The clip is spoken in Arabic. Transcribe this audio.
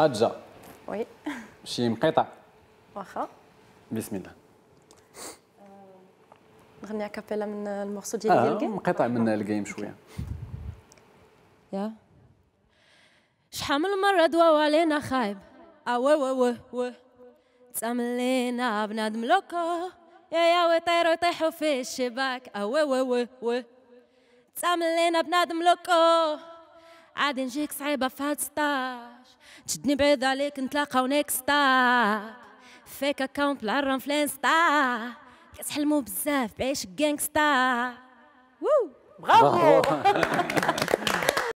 أدجا وي شي مقطع واخا بسم الله نغني كابيلا من المورسو ديال آه الجيم مقطع من الجيم شويه يا شحال من مره دواو علينا خايب آه، وي وي وي تاملينا بنادم لوكو يا يا ويطيروا يطيحوا في الشباك آه، وي وي وي تاملينا بنادم لوكو عاد نجيك صعيبة فهاد ستاش تشدني بعيد عليك نتلاقاو ونيك ستاب فيك اكاونت بالعرم في الانستا كتحلمو بزاف بعيش جانكستا وو بغاو